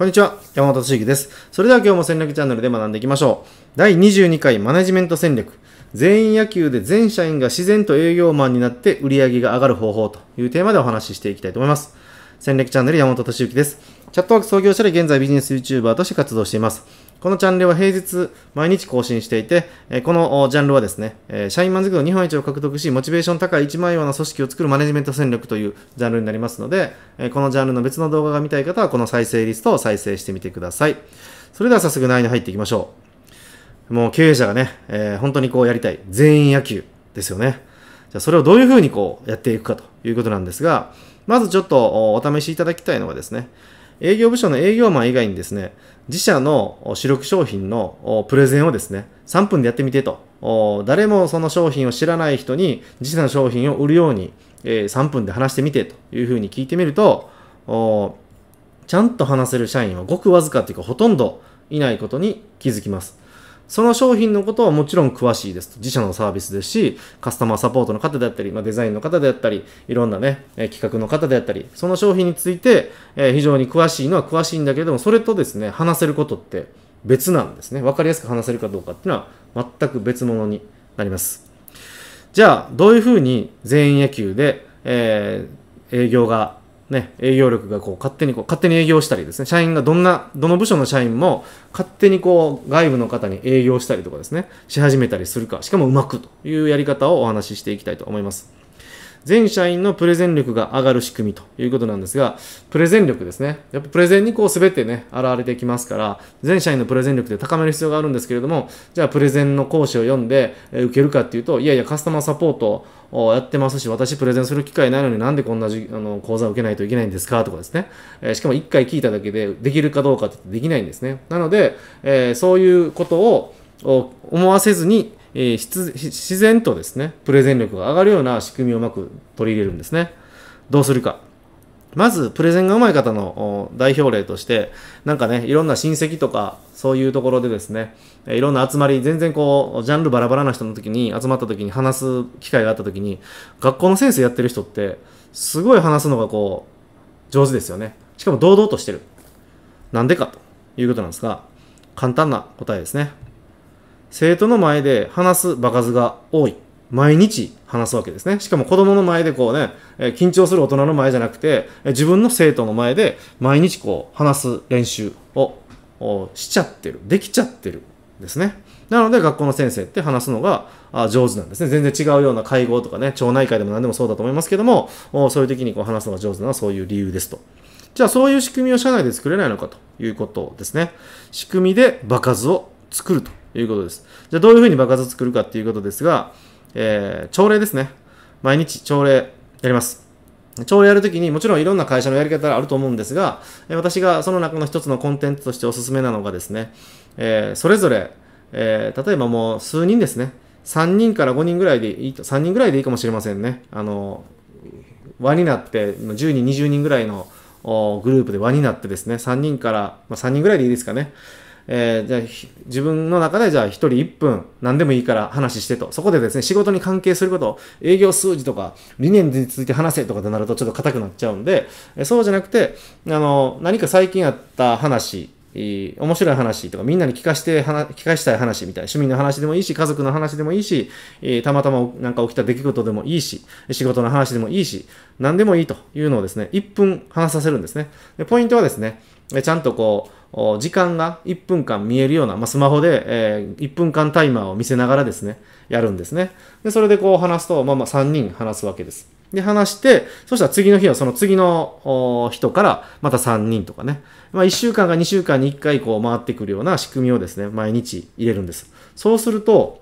こんにちは、山本敏之です。それでは今日も戦略チャンネルで学んでいきましょう。第22回マネジメント戦略。全員野球で全社員が自然と営業マンになって売り上げが上がる方法というテーマでお話ししていきたいと思います。戦略チャンネル山本敏之です。チャットワーク創業者で現在ビジネス YouTuber として活動しています。このチャンネルは平日毎日更新していて、このジャンルはですね、社員満足度日本一を獲得し、モチベーション高い一枚岩の組織を作るマネジメント戦略というジャンルになりますので、このジャンルの別の動画が見たい方は、この再生リストを再生してみてください。それでは早速内容に入っていきましょう。もう経営者がね、えー、本当にこうやりたい全員野球ですよね。じゃあそれをどういうふうにこうやっていくかということなんですが、まずちょっとお試しいただきたいのはですね、営業部署の営業マン以外にですね、自社の主力商品のプレゼンをですね、3分でやってみてと。誰もその商品を知らない人に自社の商品を売るように3分で話してみてというふうに聞いてみると、ちゃんと話せる社員はごくわずかというかほとんどいないことに気づきます。その商品のことはもちろん詳しいですと。自社のサービスですし、カスタマーサポートの方であったり、まあ、デザインの方であったり、いろんなね、えー、企画の方であったり、その商品について、えー、非常に詳しいのは詳しいんだけれども、それとですね、話せることって別なんですね。わかりやすく話せるかどうかっていうのは全く別物になります。じゃあ、どういうふうに全員野球で、えー、営業がね、営業力がこう勝手にこう勝手に営業したりですね社員がどんなどの部署の社員も勝手にこう外部の方に営業したりとかですねし始めたりするかしかもうまくというやり方をお話ししていきたいと思います。全社員のプレゼン力が上がる仕組みということなんですが、プレゼン力ですね。やっぱプレゼンにこう全てね、現れてきますから、全社員のプレゼン力で高める必要があるんですけれども、じゃあプレゼンの講師を読んで、え受けるかっていうと、いやいや、カスタマーサポートをやってますし、私プレゼンする機会ないのになんでこんなじあの講座を受けないといけないんですかとかですね。えしかも1回聞いただけでできるかどうかってできないんですね。なので、えそういうことを思わせずに、えー、自然とですね、プレゼン力が上がるような仕組みをうまく取り入れるんですね。どうするか。まず、プレゼンが上手い方の代表例として、なんかね、いろんな親戚とか、そういうところでですね、いろんな集まり、全然こう、ジャンルバラバラな人の時に、集まった時に話す機会があった時に、学校の先生やってる人って、すごい話すのがこう、上手ですよね。しかも堂々としてる。なんでかということなんですが、簡単な答えですね。生徒の前で話す場数が多い。毎日話すわけですね。しかも子供の前でこうね、緊張する大人の前じゃなくて、自分の生徒の前で毎日こう話す練習をしちゃってる。できちゃってる。ですね。なので学校の先生って話すのが上手なんですね。全然違うような会合とかね、町内会でも何でもそうだと思いますけども、そういう時にこう話すのが上手なのはそういう理由ですと。じゃあそういう仕組みを社内で作れないのかということですね。仕組みで場数を作るということです。じゃあどういうふうに爆発を作るかっていうことですが、えー、朝礼ですね。毎日朝礼やります。朝礼やるときにもちろんいろんな会社のやり方があると思うんですが、私がその中の一つのコンテンツとしておすすめなのがですね、えー、それぞれ、えー、例えばもう数人ですね、3人から5人ぐらいでいいと、3人ぐらいでいいかもしれませんね。あの、輪になって、10人、20人ぐらいのグループで輪になってですね、3人から、まあ、3人ぐらいでいいですかね。えー、じゃあ自分の中でじゃあ1人1分何でもいいから話してとそこでですね仕事に関係すること営業数字とか理念について話せとかとなるとちょっと硬くなっちゃうんで、えそうじゃなくてあの何か最近あった話面白い話とかみんなに聞かして聞かしたい話みたいな趣味の話でもいいし家族の話でもいいしたまたまなんか起きた出来事でもいいし仕事の話でもいいし何でもいいというのをですね1分話させるんですねでポイントはですねちゃんとこう、時間が1分間見えるような、まあ、スマホで、え1分間タイマーを見せながらですね、やるんですね。で、それでこう話すと、まあまあ3人話すわけです。で、話して、そしたら次の日はその次の人からまた3人とかね。まあ1週間か2週間に1回こう回ってくるような仕組みをですね、毎日入れるんです。そうすると、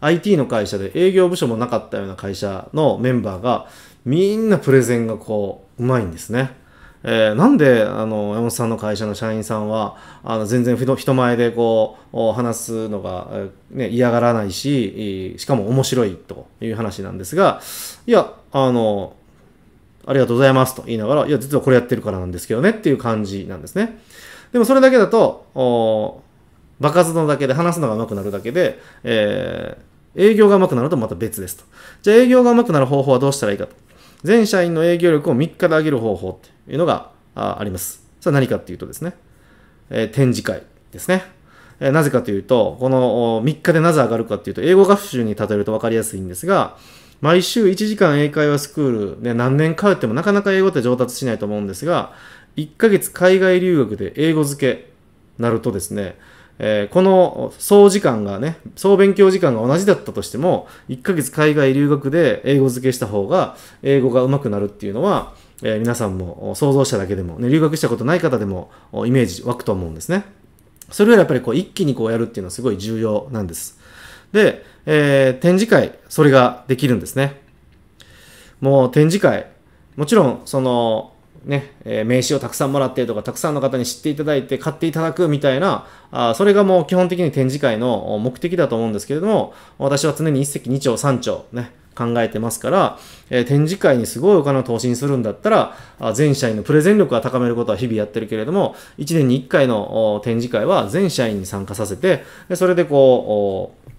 IT の会社で営業部署もなかったような会社のメンバーがみんなプレゼンがこう、うまいんですね。えー、なんであの山本さんの会社の社員さんはあの全然人前でこう話すのが、ね、嫌がらないししかも面白いという話なんですがいやあのありがとうございますと言いながらいや実はこれやってるからなんですけどねっていう感じなんですねでもそれだけだと場数のだけで話すのが上手くなるだけで、えー、営業が上手くなるとまた別ですとじゃあ営業が上手くなる方法はどうしたらいいかと全社員の営業力を3日で上げる方法っていうのがあります。それは何かっていうとですね、えー、展示会ですね。えなぜかというと、この3日でなぜ上がるかっていうと、英語学習に例えると分かりやすいんですが、毎週1時間英会話スクールで何年通ってもなかなか英語って上達しないと思うんですが、1ヶ月海外留学で英語付けなるとですね、えー、この総時間がね、総勉強時間が同じだったとしても、1ヶ月海外留学で英語付けした方が、英語が上手くなるっていうのは、えー、皆さんも想像しただけでも、ね、留学したことない方でもイメージ湧くと思うんですね。それよりやっぱりこう一気にこうやるっていうのはすごい重要なんです。で、えー、展示会、それができるんですね。もう展示会、もちろんそのね、え名刺をたくさんもらってとか、たくさんの方に知っていただいて買っていただくみたいな、あそれがもう基本的に展示会の目的だと思うんですけれども、私は常に一石二鳥三鳥ね、考えてますから、え展示会にすごいお金を投資にするんだったら、全社員のプレゼン力を高めることは日々やってるけれども、1年に1回の展示会は全社員に参加させて、でそれでこう、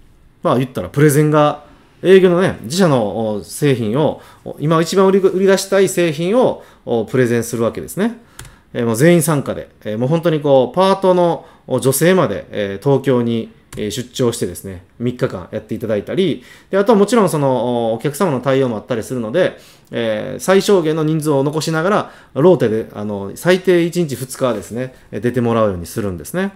まあ言ったらプレゼンが営業のね、自社の製品を、今一番売り売り出したい製品をプレゼンするわけですね。えー、もう全員参加で、えー、もう本当にこう、パートの女性まで、えー、東京に出張してですね、3日間やっていただいたり、であとはもちろんそのお客様の対応もあったりするので、えー、最小限の人数を残しながら、ローテであの最低1日2日はですね、出てもらうようにするんですね。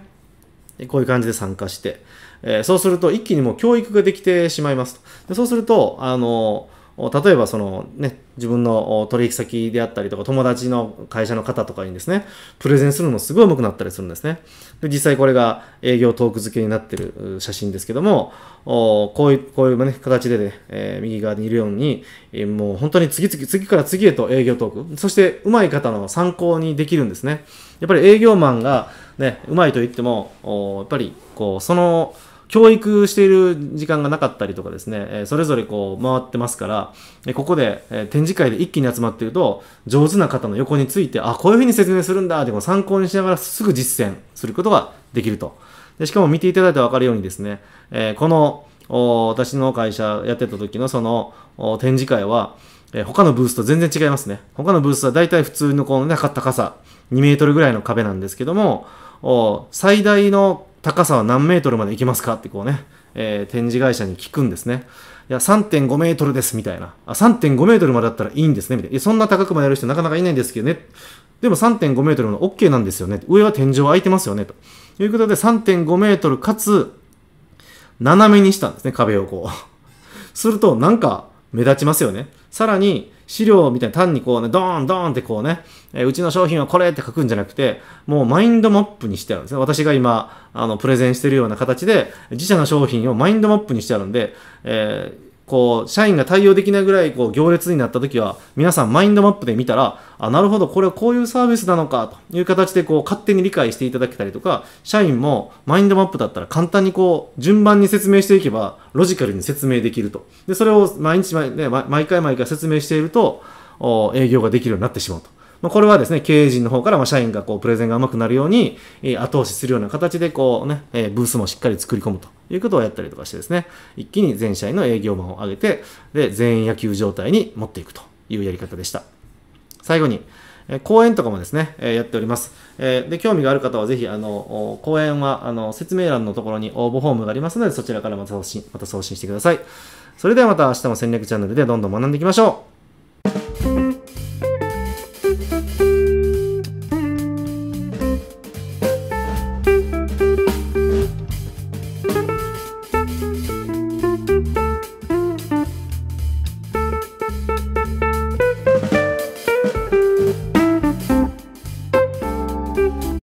こういう感じで参加して。えー、そうすると一気にもう教育ができてしまいますと。でそうすると、あのー例えばそのね、自分の取引先であったりとか、友達の会社の方とかにですね、プレゼンするのすごい上手くなったりするんですね。で実際これが営業トーク付けになってる写真ですけども、こういう、こういうね、形でね、えー、右側にいるように、えー、もう本当に次々、次から次へと営業トーク、そして上手い方の参考にできるんですね。やっぱり営業マンがね、上手いと言っても、やっぱりこう、その、教育している時間がなかったりとかですね、えそれぞれこう回ってますから、えここで、え展示会で一気に集まっていると、上手な方の横について、あ、こういうふうに説明するんだでも参考にしながらすぐ実践することができると。でしかも見ていただいてわかるようにですね、えこの私の会社やってた時のその展示会は、え他のブースと全然違いますね。他のブースは大体普通のこの、ね、高さ、2メートルぐらいの壁なんですけども、最大の高さは何メートルまで行きますかってこうね、えー、展示会社に聞くんですね。いや、3.5メートルですみたいな。あ、3.5メートルまでだったらいいんですねみたいな。いや、そんな高くまでやる人なかなかいないんですけどね。でも3.5メートルの OK なんですよね。上は天井空いてますよね。ということで3.5メートルかつ、斜めにしたんですね、壁をこう。すると、なんか、目立ちますよね。さらに、資料みたいに単にこうね、ドーンドーンってこうね、えうちの商品はこれって書くんじゃなくて、もうマインドマップにしてあるんですね。私が今、あの、プレゼンしてるような形で、自社の商品をマインドマップにしてあるんで、えーこう社員が対応できないぐらいこう行列になった時は皆さんマインドマップで見たらあなるほどこれはこういうサービスなのかという形でこう勝手に理解していただけたりとか社員もマインドマップだったら簡単にこう順番に説明していけばロジカルに説明できるとでそれを毎日毎,、ね、毎回毎回説明していると営業ができるようになってしまうと。まあ、これはですね、経営陣の方からま社員がこうプレゼンが上手くなるように、え後押しするような形でこうね、えブースもしっかり作り込むと。いうことをやったりとかしてですね、一気に全社員の営業マンを上げて、で、全員野球状態に持っていくというやり方でした。最後に、え講演とかもですね、えやっております。えで、興味がある方はぜひ、あの、講演は、あの、説明欄のところに応募フォームがありますので、そちらからまた送信、また送信してください。それではまた明日も戦略チャンネルでどんどん学んでいきましょう